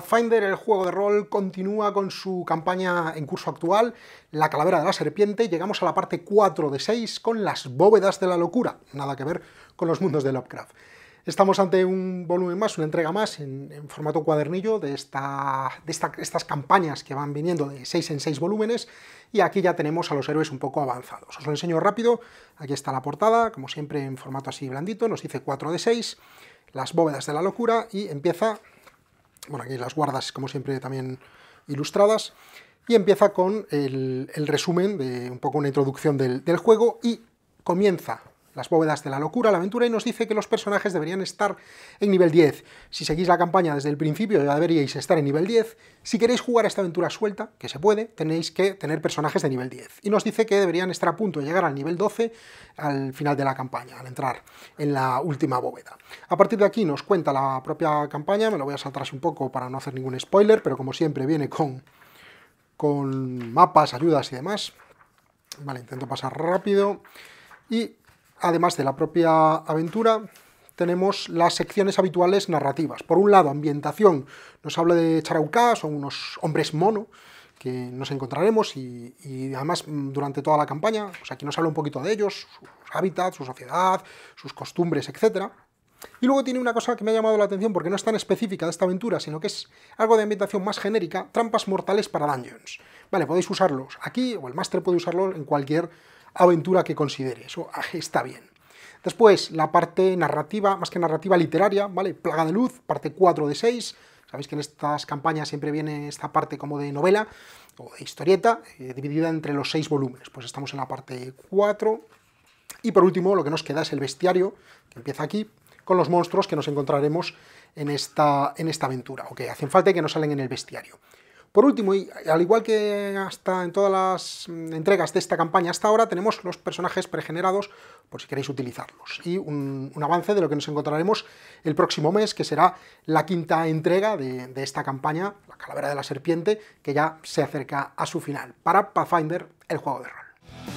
Pathfinder, el juego de rol, continúa con su campaña en curso actual, La Calavera de la Serpiente, llegamos a la parte 4 de 6 con las bóvedas de la locura, nada que ver con los mundos de Lovecraft. Estamos ante un volumen más, una entrega más en, formato cuadernillo de, esta, estas campañas que van viniendo de 6 en 6 volúmenes y aquí ya tenemos a los héroes un poco avanzados. Os lo enseño rápido, aquí está la portada, como siempre en formato así blandito, nos dice 4 de 6, las bóvedas de la locura y empieza bueno, aquí las guardas, como siempre, también ilustradas. Y empieza con el, resumen, de un poco una introducción del juego y comienza las bóvedas de la locura, la aventura, y nos dice que los personajes deberían estar en nivel 10. Si seguís la campaña desde el principio ya deberíais estar en nivel 10. Si queréis jugar esta aventura suelta, que se puede, tenéis que tener personajes de nivel 10. Y nos dice que deberían estar a punto de llegar al nivel 12 al final de la campaña, al entrar en la última bóveda. A partir de aquí nos cuenta la propia campaña, me lo voy a saltar un poco para no hacer ningún spoiler, pero como siempre viene con, con mapas, ayudas y demás. Vale, intento pasar rápido. Y además de la propia aventura, tenemos las secciones habituales narrativas. Por un lado, ambientación, nos habla de charaucas, son unos hombres mono que nos encontraremos y, además mm, durante toda la campaña, pues aquí nos habla un poquito de ellos, sus hábitats, su sociedad, sus costumbres, etc. Y luego tiene una cosa que me ha llamado la atención porque no es tan específica de esta aventura, sino que es algo de ambientación más genérica, trampas mortales para dungeons. Vale, podéis usarlos aquí o el máster puede usarlo en cualquier aventura que considere, eso ah, está bien. Después, la parte narrativa, más que narrativa literaria, ¿vale? Plaga de luz, parte 4 de 6. Sabéis que en estas campañas siempre viene esta parte como de novela o de historieta, eh, dividida entre los 6 volúmenes. Pues estamos en la parte 4. Y por último, lo que nos queda es el bestiario, que empieza aquí, con los monstruos que nos encontraremos en esta, en esta aventura, o que hacen falta que no salen en el bestiario. Por último, y al igual que hasta en todas las mm, entregas de esta campaña hasta ahora, tenemos los personajes pregenerados por si queréis utilizarlos. Y un, avance de lo que nos encontraremos el próximo mes, que será la quinta entrega de esta campaña, la calavera de la serpiente, que ya se acerca a su final, para Pathfinder, el juego de rol.